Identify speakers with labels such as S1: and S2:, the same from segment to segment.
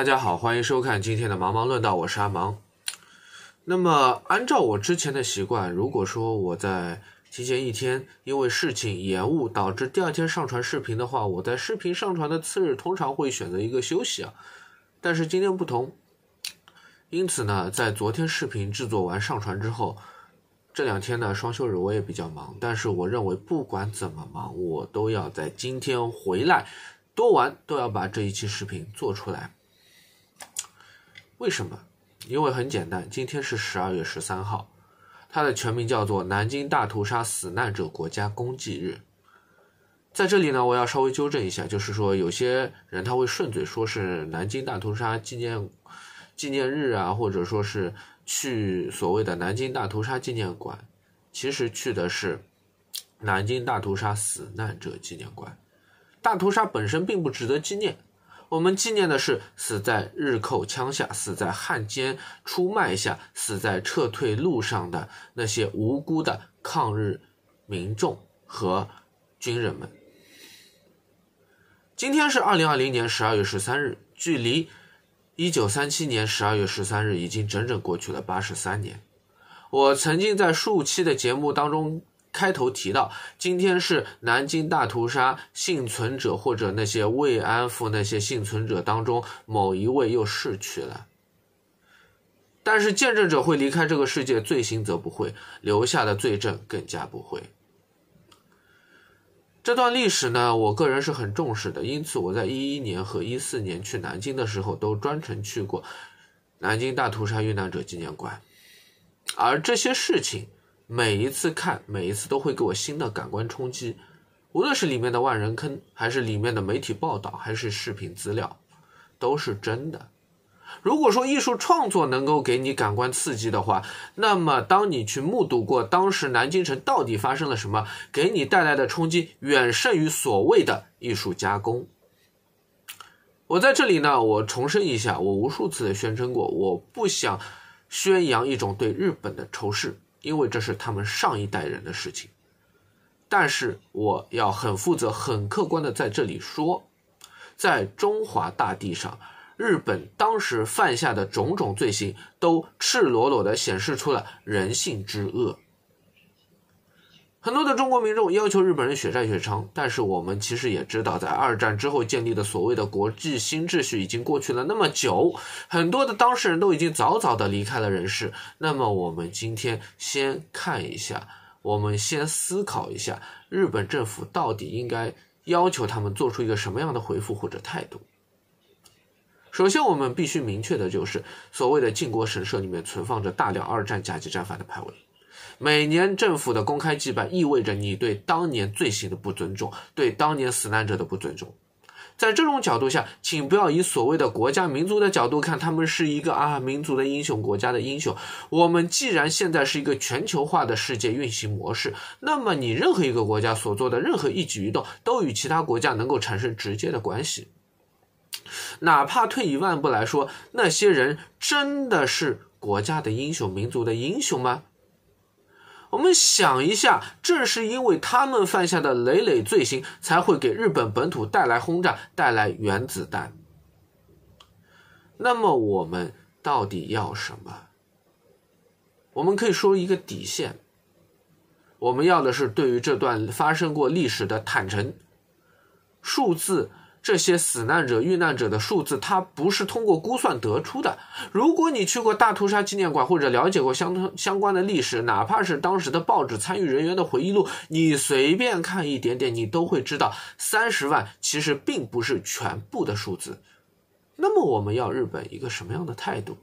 S1: 大家好，欢迎收看今天的《忙忙论道》，我是阿芒。那么，按照我之前的习惯，如果说我在提前一天因为事情延误导致第二天上传视频的话，我在视频上传的次日通常会选择一个休息啊。但是今天不同，因此呢，在昨天视频制作完上传之后，这两天呢双休日我也比较忙，但是我认为不管怎么忙，我都要在今天回来多晚都要把这一期视频做出来。为什么？因为很简单，今天是十二月十三号，它的全名叫做南京大屠杀死难者国家公祭日。在这里呢，我要稍微纠正一下，就是说有些人他会顺嘴说是南京大屠杀纪念纪念日啊，或者说是去所谓的南京大屠杀纪念馆，其实去的是南京大屠杀死难者纪念馆。大屠杀本身并不值得纪念。我们纪念的是死在日寇枪下、死在汉奸出卖下、死在撤退路上的那些无辜的抗日民众和军人们。今天是二零二零年十二月十三日，距离一九三七年十二月十三日已经整整过去了八十三年。我曾经在数期的节目当中。开头提到，今天是南京大屠杀幸存者或者那些慰安妇那些幸存者当中某一位又逝去了，但是见证者会离开这个世界，罪行则不会，留下的罪证更加不会。这段历史呢，我个人是很重视的，因此我在一一年和一四年去南京的时候，都专程去过南京大屠杀遇难者纪念馆，而这些事情。每一次看，每一次都会给我新的感官冲击，无论是里面的万人坑，还是里面的媒体报道，还是视频资料，都是真的。如果说艺术创作能够给你感官刺激的话，那么当你去目睹过当时南京城到底发生了什么，给你带来的冲击远胜于所谓的艺术加工。我在这里呢，我重申一下，我无数次的宣称过，我不想宣扬一种对日本的仇视。因为这是他们上一代人的事情，但是我要很负责、很客观的在这里说，在中华大地上，日本当时犯下的种种罪行，都赤裸裸的显示出了人性之恶。很多的中国民众要求日本人血债血偿，但是我们其实也知道，在二战之后建立的所谓的国际新秩序已经过去了那么久，很多的当事人都已经早早的离开了人世。那么我们今天先看一下，我们先思考一下，日本政府到底应该要求他们做出一个什么样的回复或者态度？首先我们必须明确的就是，所谓的靖国神社里面存放着大量二战甲级战犯的牌位。每年政府的公开祭拜，意味着你对当年罪行的不尊重，对当年死难者的不尊重。在这种角度下，请不要以所谓的国家民族的角度看，他们是一个啊民族的英雄，国家的英雄。我们既然现在是一个全球化的世界运行模式，那么你任何一个国家所做的任何一举一动，都与其他国家能够产生直接的关系。哪怕退一万步来说，那些人真的是国家的英雄，民族的英雄吗？我们想一下，正是因为他们犯下的累累罪行，才会给日本本土带来轰炸，带来原子弹。那么，我们到底要什么？我们可以说一个底线：我们要的是对于这段发生过历史的坦诚数字。这些死难者、遇难者的数字，它不是通过估算得出的。如果你去过大屠杀纪念馆，或者了解过相相关的历史，哪怕是当时的报纸、参与人员的回忆录，你随便看一点点，你都会知道，三十万其实并不是全部的数字。那么，我们要日本一个什么样的态度？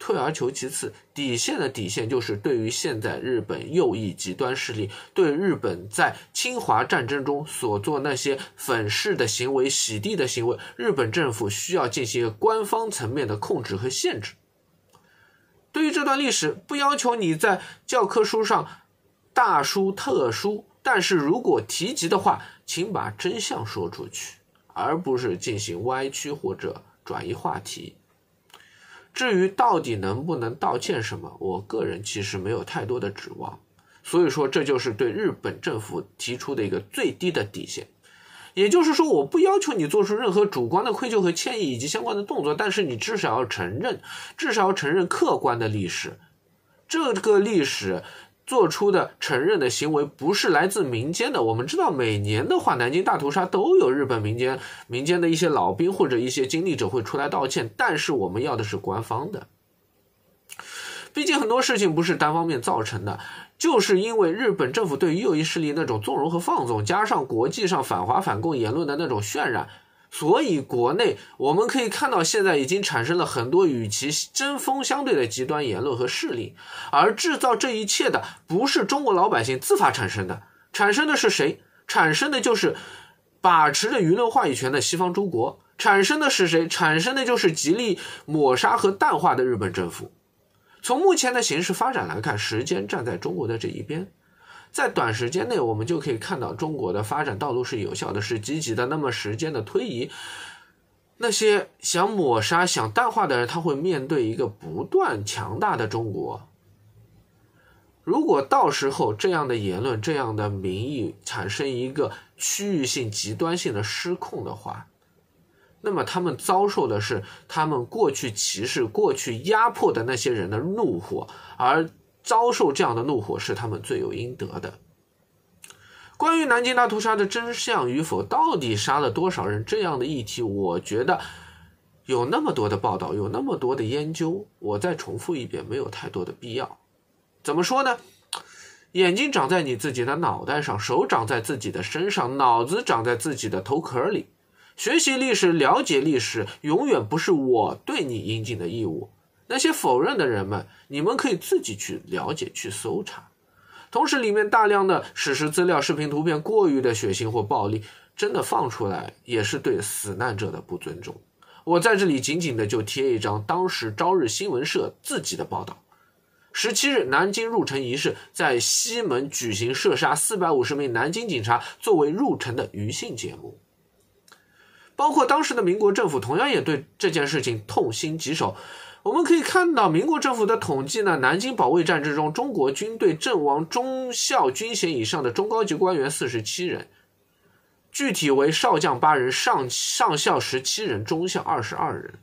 S1: 退而求其次，底线的底线就是，对于现在日本右翼极端势力对日本在侵华战争中所做那些粉饰的行为、洗地的行为，日本政府需要进行官方层面的控制和限制。对于这段历史，不要求你在教科书上大书特书，但是如果提及的话，请把真相说出去，而不是进行歪曲或者转移话题。至于到底能不能道歉什么，我个人其实没有太多的指望，所以说这就是对日本政府提出的一个最低的底线，也就是说我不要求你做出任何主观的愧疚和歉意以及相关的动作，但是你至少要承认，至少要承认客观的历史，这个历史。做出的承认的行为不是来自民间的。我们知道，每年的话，南京大屠杀都有日本民间、民间的一些老兵或者一些经历者会出来道歉，但是我们要的是官方的。毕竟很多事情不是单方面造成的，就是因为日本政府对于右翼势力那种纵容和放纵，加上国际上反华反共言论的那种渲染。所以，国内我们可以看到，现在已经产生了很多与其针锋相对的极端言论和势力。而制造这一切的，不是中国老百姓自发产生的，产生的是谁？产生的就是把持着舆论话语权的西方诸国。产生的是谁？产生的就是极力抹杀和淡化的日本政府。从目前的形势发展来看，时间站在中国的这一边。在短时间内，我们就可以看到中国的发展道路是有效的是积极的。那么时间的推移，那些想抹杀、想淡化的人，他会面对一个不断强大的中国。如果到时候这样的言论、这样的民意产生一个区域性极端性的失控的话，那么他们遭受的是他们过去歧视、过去压迫的那些人的怒火，而。遭受这样的怒火是他们罪有应得的。关于南京大屠杀的真相与否，到底杀了多少人这样的议题，我觉得有那么多的报道，有那么多的研究，我再重复一遍，没有太多的必要。怎么说呢？眼睛长在你自己的脑袋上，手长在自己的身上，脑子长在自己的头壳里。学习历史，了解历史，永远不是我对你应尽的义务。那些否认的人们，你们可以自己去了解、去搜查。同时，里面大量的史实资料、视频、图片过于的血腥或暴力，真的放出来也是对死难者的不尊重。我在这里紧紧的就贴一张当时朝日新闻社自己的报道：十七日，南京入城仪式在西门举行，射杀四百五十名南京警察作为入城的余性节目。包括当时的民国政府，同样也对这件事情痛心疾首。我们可以看到，民国政府的统计呢，南京保卫战之中，中国军队阵亡中校军衔以上的中高级官员四十七人，具体为少将八人，上上校十七人，中校二十二人。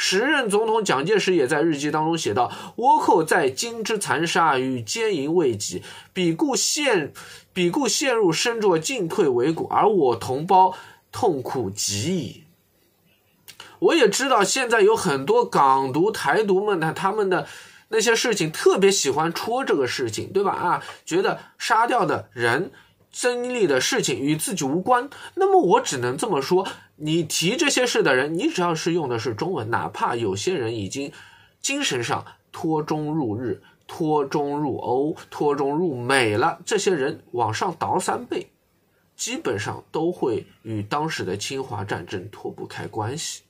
S1: 时任总统蒋介石也在日记当中写道：“倭寇在京之残杀与奸淫未及，彼故陷，彼故陷入身着进退维谷，而我同胞痛苦极矣。”我也知道现在有很多港独、台独们呢，他们的那些事情特别喜欢戳这个事情，对吧？啊，觉得杀掉的人、经历的事情与自己无关。那么我只能这么说：你提这些事的人，你只要是用的是中文，哪怕有些人已经精神上脱中入日、脱中入欧、脱中入美了，这些人往上倒三辈，基本上都会与当时的侵华战争脱不开关系。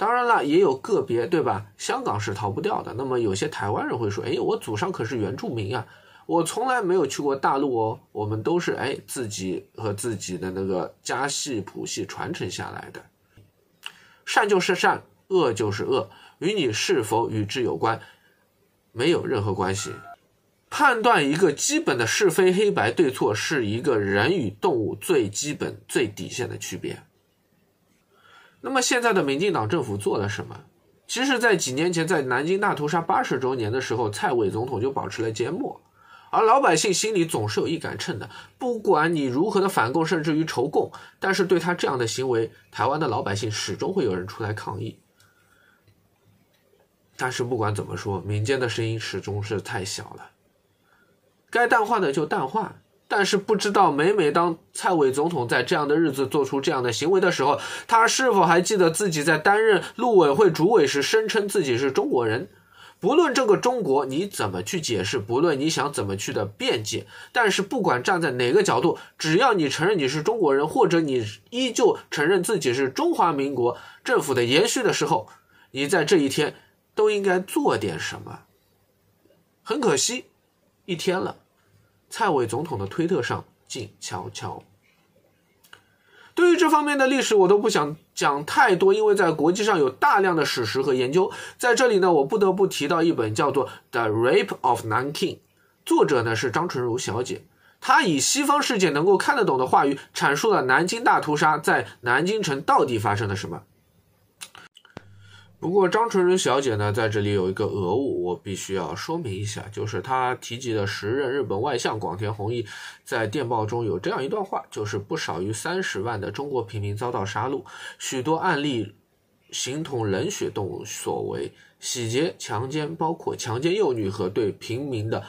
S1: 当然了，也有个别，对吧？香港是逃不掉的。那么有些台湾人会说：“哎，我祖上可是原住民啊，我从来没有去过大陆哦。我们都是哎自己和自己的那个家系谱系传承下来的。善就是善，恶就是恶，与你是否与之有关没有任何关系。判断一个基本的是非黑白对错，是一个人与动物最基本最底线的区别。”那么现在的民进党政府做了什么？其实，在几年前，在南京大屠杀八十周年的时候，蔡伟总统就保持了缄默，而老百姓心里总是有一杆秤的，不管你如何的反共，甚至于仇共，但是对他这样的行为，台湾的老百姓始终会有人出来抗议。但是不管怎么说，民间的声音始终是太小了，该淡化呢就淡化。但是不知道，每每当蔡伟总统在这样的日子做出这样的行为的时候，他是否还记得自己在担任陆委会主委时声称自己是中国人？不论这个中国你怎么去解释，不论你想怎么去的辩解，但是不管站在哪个角度，只要你承认你是中国人，或者你依旧承认自己是中华民国政府的延续的时候，你在这一天都应该做点什么。很可惜，一天了。蔡伟总统的推特上静悄悄。对于这方面的历史，我都不想讲太多，因为在国际上有大量的史实和研究。在这里呢，我不得不提到一本叫做《The Rape of n a n k i n g 作者呢是张纯如小姐。她以西方世界能够看得懂的话语，阐述了南京大屠杀在南京城到底发生了什么。不过，张纯仁小姐呢，在这里有一个讹误，我必须要说明一下，就是她提及的时任日本外相广田弘毅在电报中有这样一段话，就是不少于三十万的中国平民遭到杀戮，许多案例形同冷血动物所为，洗劫、强奸，包括强奸幼女和对平民的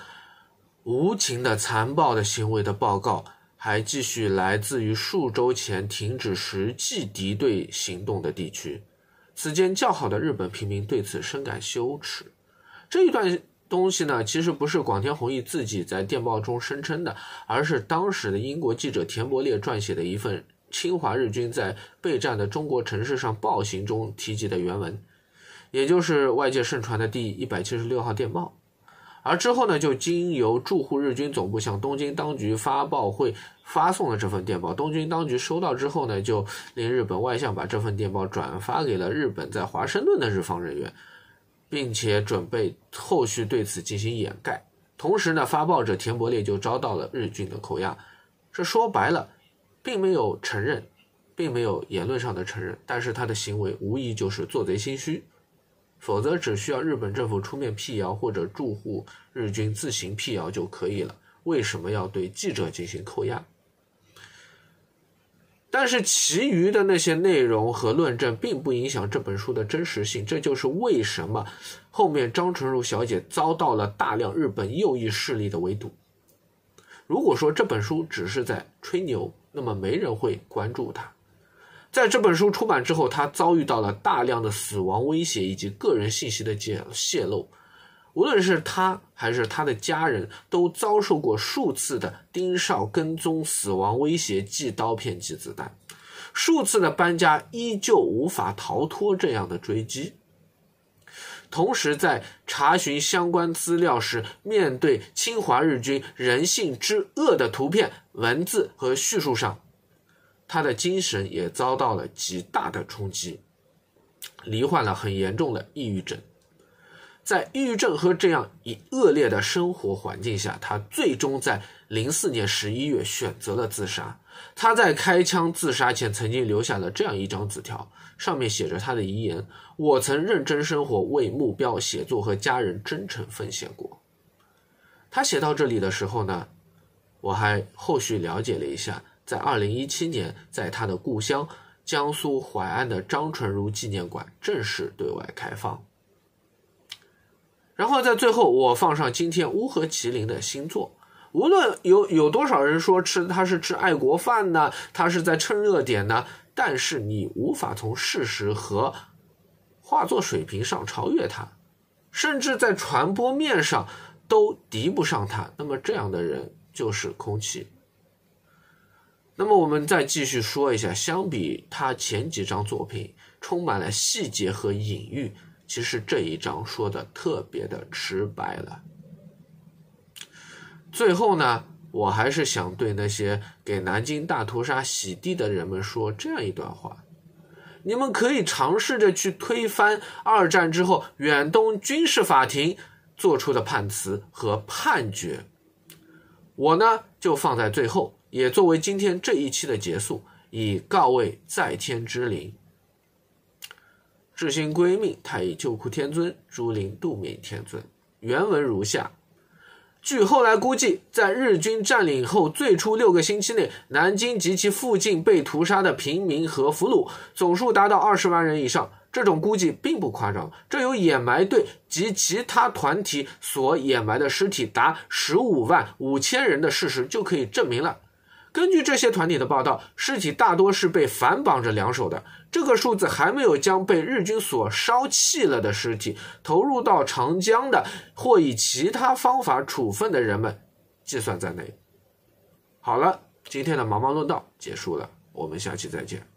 S1: 无情的残暴的行为的报告，还继续来自于数周前停止实际敌对行动的地区。此间较好的日本平民对此深感羞耻。这一段东西呢，其实不是广田弘毅自己在电报中声称的，而是当时的英国记者田伯烈撰写的一份侵华日军在备战的中国城市上暴行中提及的原文，也就是外界盛传的第一百七十六号电报。而之后呢，就经由驻沪日军总部向东京当局发报，会发送了这份电报。东京当局收到之后呢，就令日本外相把这份电报转发给了日本在华盛顿的日方人员，并且准备后续对此进行掩盖。同时呢，发报者田伯烈就遭到了日军的扣押。这说白了，并没有承认，并没有言论上的承认，但是他的行为无疑就是做贼心虚。否则只需要日本政府出面辟谣，或者住户日军自行辟谣就可以了。为什么要对记者进行扣押？但是其余的那些内容和论证并不影响这本书的真实性。这就是为什么后面张纯如小姐遭到了大量日本右翼势力的围堵。如果说这本书只是在吹牛，那么没人会关注它。在这本书出版之后，他遭遇到了大量的死亡威胁以及个人信息的泄泄露。无论是他还是他的家人，都遭受过数次的盯梢、跟踪、死亡威胁、寄刀片、寄子弹。数次的搬家依旧无法逃脱这样的追击。同时，在查询相关资料时，面对侵华日军人性之恶的图片、文字和叙述上。他的精神也遭到了极大的冲击，罹患了很严重的抑郁症。在抑郁症和这样一恶劣的生活环境下，他最终在零四年十一月选择了自杀。他在开枪自杀前，曾经留下了这样一张纸条，上面写着他的遗言：“我曾认真生活，为目标、写作和家人真诚奉献过。”他写到这里的时候呢，我还后续了解了一下。在二零一七年，在他的故乡江苏淮安的张纯如纪念馆正式对外开放。然后在最后，我放上今天乌合麒麟的新作。无论有有多少人说吃他是吃爱国饭呢，他是在蹭热点呢，但是你无法从事实和画作水平上超越他，甚至在传播面上都敌不上他。那么这样的人就是空气。那么我们再继续说一下，相比他前几张作品充满了细节和隐喻，其实这一章说的特别的直白了。最后呢，我还是想对那些给南京大屠杀洗地的人们说这样一段话：你们可以尝试着去推翻二战之后远东军事法庭做出的判词和判决。我呢，就放在最后。也作为今天这一期的结束，以告慰在天之灵，至心归命太乙救苦天尊、诸灵度命天尊。原文如下：据后来估计，在日军占领后最初六个星期内，南京及其附近被屠杀的平民和俘虏总数达到二十万人以上。这种估计并不夸张，这由掩埋队及其他团体所掩埋的尸体达十五万五千人的事实就可以证明了。根据这些团体的报道，尸体大多是被反绑着两手的。这个数字还没有将被日军所烧弃了的尸体、投入到长江的或以其他方法处分的人们计算在内。好了，今天的茫茫论道结束了，我们下期再见。